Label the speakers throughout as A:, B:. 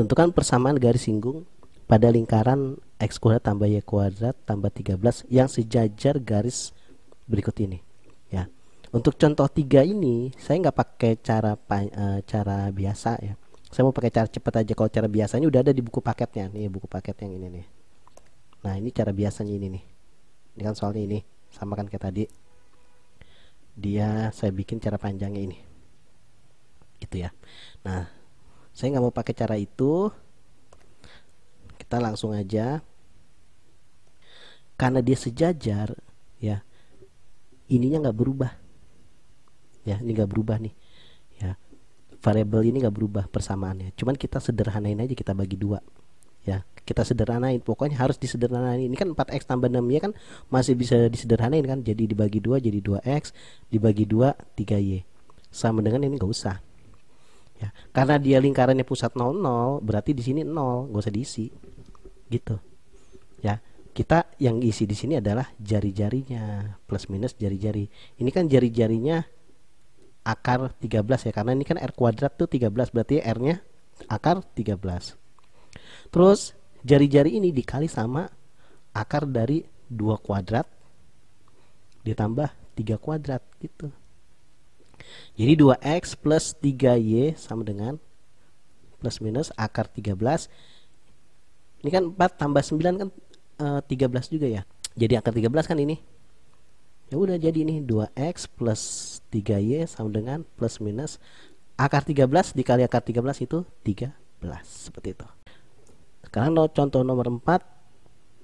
A: Tentukan persamaan garis singgung pada lingkaran x kuadrat tambah y kuadrat tambah 13 yang sejajar garis berikut ini ya. Untuk contoh tiga ini saya nggak pakai cara eh, cara biasa ya. Saya mau pakai cara cepat aja kalau cara biasanya udah ada di buku paketnya nih buku paket yang ini nih. Nah ini cara biasanya ini nih. Ini kan soalnya ini sama kan kayak tadi. Dia saya bikin cara panjangnya ini gitu ya. Nah, saya nggak mau pakai cara itu kita langsung aja karena dia sejajar ya ininya nggak berubah ya ini nggak berubah nih ya variabel ini nggak berubah persamaannya cuman kita sederhanain aja kita bagi dua ya kita sederhanain pokoknya harus disederhanain ini kan 4x tambah 6 ya kan masih bisa disederhanain kan jadi dibagi dua jadi 2x dibagi dua 3y sama dengan ini nggak usah ya karena dia lingkarannya pusat 00 berarti di sini 0 gak usah diisi gitu ya kita yang isi di sini adalah jari-jarinya plus minus jari-jari ini kan jari-jarinya akar 13 ya karena ini kan R kuadrat tuh 13 berarti R nya akar 13 terus jari-jari ini dikali sama akar dari 2 kuadrat ditambah 3 kuadrat gitu jadi 2x plus 3y sama dengan plus minus akar 13. Ini kan 4 tambah 9 kan e, eh, 13 juga ya. Jadi akar 13 kan ini. Ya udah jadi ini 2x plus 3y sama dengan plus minus akar 13 dikali akar 13 itu 13 seperti itu. Sekarang contoh nomor 4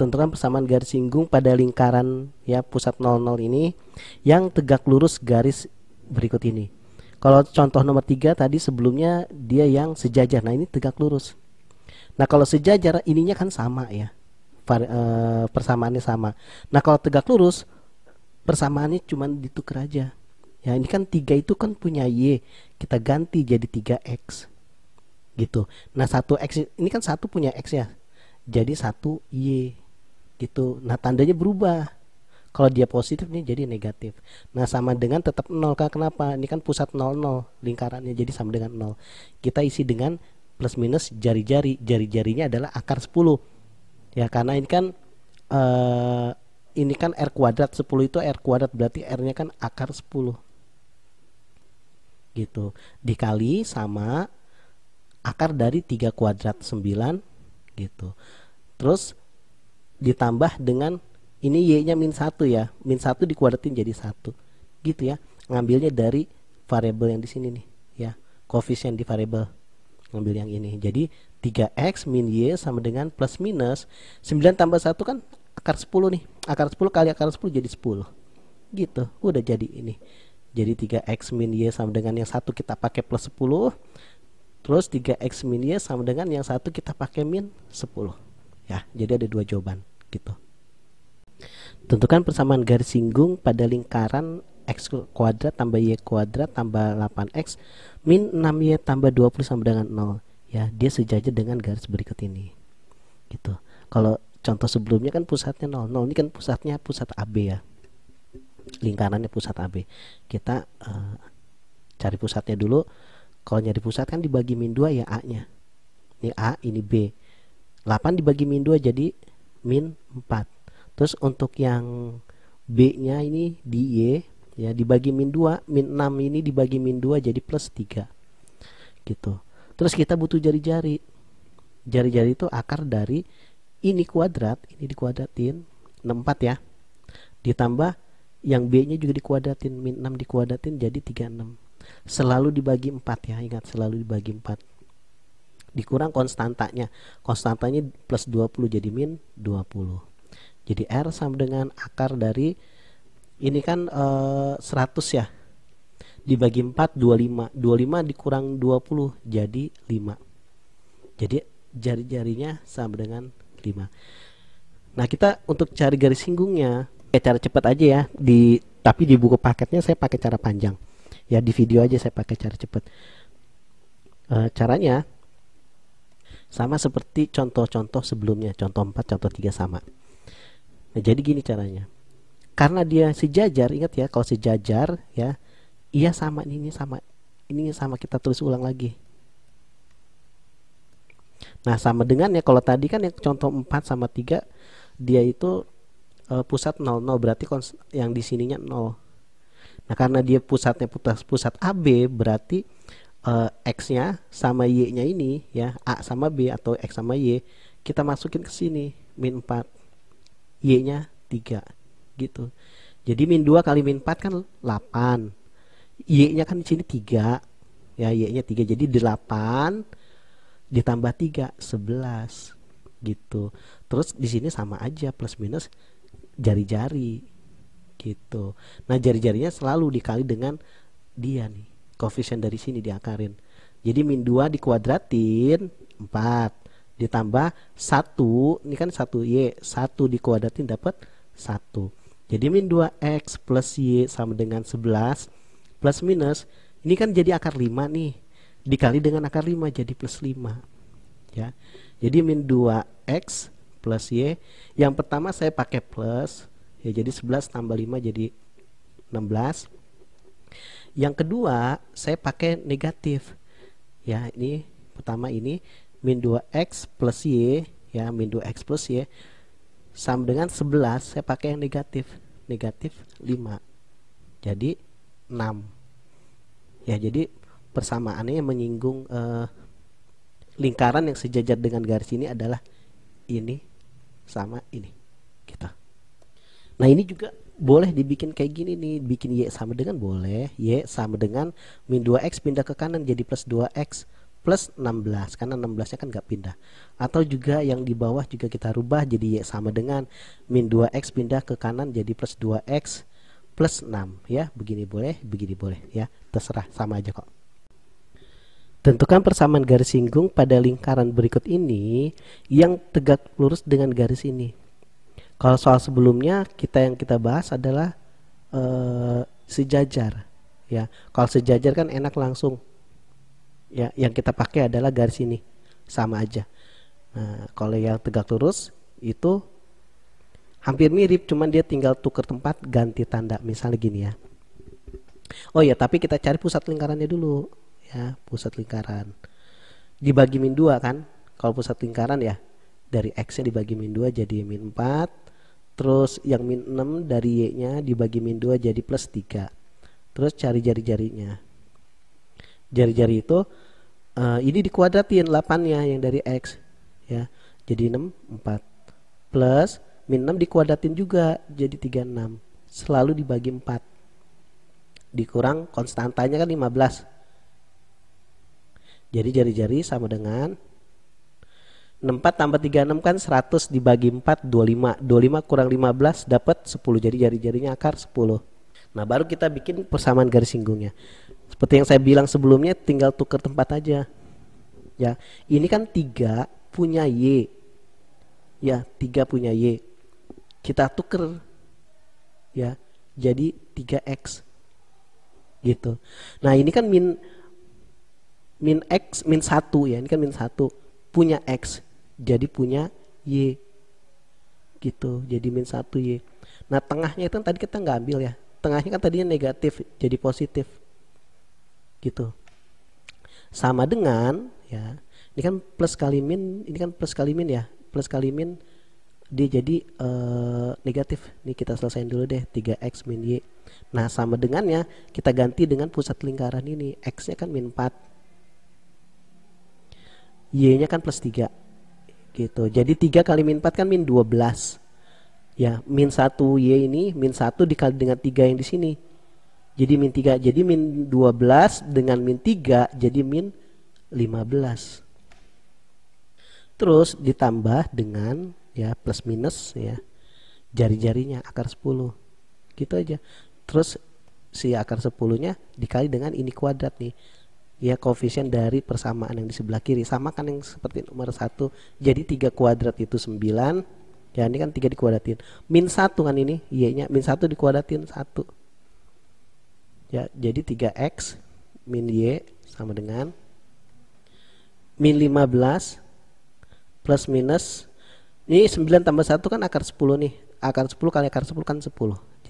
A: tentukan persamaan garis singgung pada lingkaran ya pusat 00 ini yang tegak lurus garis berikut ini. Kalau contoh nomor tiga tadi sebelumnya dia yang sejajar. Nah ini tegak lurus. Nah kalau sejajar ininya kan sama ya. Eh, persamaannya sama. Nah kalau tegak lurus persamaannya cuma ditukar aja. Ya ini kan tiga itu kan punya y. Kita ganti jadi 3x gitu. Nah satu x ini kan satu punya x ya. Jadi satu y gitu. Nah tandanya berubah kalau dia positif ini jadi negatif. Nah, sama dengan tetap 0 Kak. Kenapa? Ini kan pusat 0 0 lingkarannya jadi sama dengan 0. Kita isi dengan plus minus jari-jari. Jari-jarinya adalah akar 10. Ya, karena ini kan uh, ini kan R kuadrat 10 itu R kuadrat berarti R-nya kan akar 10 gitu dikali sama akar dari 3 kuadrat 9 gitu terus ditambah dengan ini y-nya min satu ya min satu dikuadratin jadi satu gitu ya ngambilnya dari variabel yang di sini nih ya koefisien di variabel ngambil yang ini jadi 3x min y sama dengan plus minus 9 tambah 1 kan akar 10 nih akar 10 kali akar 10 jadi 10 gitu udah jadi ini jadi 3x min y sama dengan yang satu kita pakai plus 10 terus 3x min y sama dengan yang satu kita pakai min 10 ya jadi ada dua jawaban gitu Tentukan persamaan garis singgung pada lingkaran X kuadrat tambah Y kuadrat tambah 8X min 6Y tambah 20 sama dengan 0 ya dia sejajar dengan garis berikut ini gitu kalau contoh sebelumnya kan pusatnya 0 0 ini kan pusatnya pusat AB ya lingkarannya pusat AB kita uh, cari pusatnya dulu kalau nyari pusat kan dibagi min 2 ya A nya ini A ini B 8 dibagi min 2 jadi min 4 terus untuk yang B nya ini di Y ya dibagi min 2 min 6 ini dibagi min 2 jadi plus 3 gitu terus kita butuh jari-jari jari-jari itu akar dari ini kuadrat ini dikuadratin 64 ya ditambah yang B nya juga dikuadratin min 6 dikuadratin jadi 36 selalu dibagi 4 ya ingat selalu dibagi 4 dikurang konstantanya konstantanya plus 20 jadi min 20 jadi R sama dengan akar dari ini kan e, eh, 100 ya. Dibagi 4 25. 25 dikurang 20 jadi 5. Jadi jari-jarinya sama dengan 5. Nah, kita untuk cari garis singgungnya eh cara cepat aja ya di tapi di buku paketnya saya pakai cara panjang. Ya di video aja saya pakai cara cepat. E, caranya sama seperti contoh-contoh sebelumnya, contoh 4, contoh 3 sama. Nah, jadi gini caranya. Karena dia sejajar, ingat ya, kalau sejajar ya, iya sama ini, sama ini sama kita tulis ulang lagi. Nah, sama dengan ya kalau tadi kan yang contoh 4 sama 3 dia itu e, pusat 00 berarti yang di sininya 0. Nah, karena dia pusatnya pusat pusat AB berarti e, x-nya sama y-nya ini ya a sama b atau x sama y kita masukin ke sini min 4 Y-nya 3 gitu. Jadi min 2 kali min 4 kan 8. Y-nya kan di sini 3. Ya, Y-nya 3. Jadi 8 ditambah 3 11 gitu. Terus di sini sama aja plus minus jari-jari gitu. Nah, jari-jarinya selalu dikali dengan dia nih, koefisien dari sini diakarin. Jadi min 2 dikuadratin 4 ditambah satu ini kan satu y satu dikuadratin dapat satu jadi min 2x plus y sama dengan 11 plus minus ini kan jadi akar 5 nih dikali dengan akar 5 jadi plus 5 ya jadi min 2x plus y yang pertama saya pakai plus ya jadi 11 tambah 5 jadi 16 yang kedua saya pakai negatif ya ini pertama ini min 2x plus y ya min 2x plus y sama dengan 11 saya pakai yang negatif negatif 5 jadi 6 ya jadi persamaannya yang menyinggung eh, lingkaran yang sejajar dengan garis ini adalah ini sama ini gitu nah ini juga boleh dibikin kayak gini nih bikin y sama dengan boleh y sama dengan min 2x pindah ke kanan jadi plus 2x plus 16 karena 16 nya kan nggak pindah atau juga yang di bawah juga kita rubah jadi Y sama dengan min 2X pindah ke kanan jadi plus 2X plus 6 ya begini boleh begini boleh ya terserah sama aja kok Tentukan persamaan garis singgung pada lingkaran berikut ini yang tegak lurus dengan garis ini. Kalau soal sebelumnya kita yang kita bahas adalah uh, sejajar, ya. Kalau sejajar kan enak langsung ya yang kita pakai adalah garis ini sama aja nah kalau yang tegak lurus itu hampir mirip cuman dia tinggal tukar tempat ganti tanda misalnya gini ya oh ya tapi kita cari pusat lingkarannya dulu ya pusat lingkaran dibagi min dua kan kalau pusat lingkaran ya dari x nya dibagi min dua jadi min 4 terus yang min 6 dari y nya dibagi min 2 jadi plus 3 terus cari jari-jarinya jari-jari itu uh, ini dikuadratin 8-nya yang dari X ya. Jadi 6 4 plus min 6 dikuadratin juga jadi 36. Selalu dibagi 4. Dikurang konstantanya kan 15. Jadi jari-jari sama dengan 64 tambah 36 kan 100 dibagi 4 25. 25 kurang 15 dapat 10. Jadi jari-jarinya akar 10. Nah, baru kita bikin persamaan garis singgungnya. Seperti yang saya bilang sebelumnya, tinggal tuker tempat aja. Ya, ini kan tiga punya y. Ya, tiga punya y. Kita tuker. Ya, jadi 3x. Gitu. Nah, ini kan min min x min satu ya, ini kan min satu punya x jadi punya y gitu jadi min 1 y nah tengahnya itu kan tadi kita nggak ambil ya tengahnya kan tadinya negatif jadi positif gitu sama dengan ya ini kan plus kali min ini kan plus kali min ya plus kali min dia jadi uh, negatif ini kita selesain dulu deh 3x min y nah sama dengannya kita ganti dengan pusat lingkaran ini x nya kan min 4 y nya kan plus 3 gitu jadi 3 kali min 4 kan min 12 ya min 1 y ini min 1 dikali dengan 3 yang di sini jadi min 3 jadi min 12 dengan min 3 jadi min 15. Terus ditambah dengan ya plus minus ya jari-jarinya akar 10. Gitu aja. Terus si akar 10-nya dikali dengan ini kuadrat nih. Ya koefisien dari persamaan yang di sebelah kiri sama kan yang seperti nomor 1. Jadi 3 kuadrat itu 9. Ya ini kan 3 dikuadratin. Min 1 kan ini Y-nya min 1 dikuadratin 1 ya jadi 3x min y sama dengan min 15 plus minus ini 9 tambah 1 kan akar 10 nih akar 10 kali akar 10 kan 10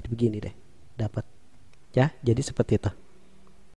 A: jadi begini deh dapat ya jadi seperti itu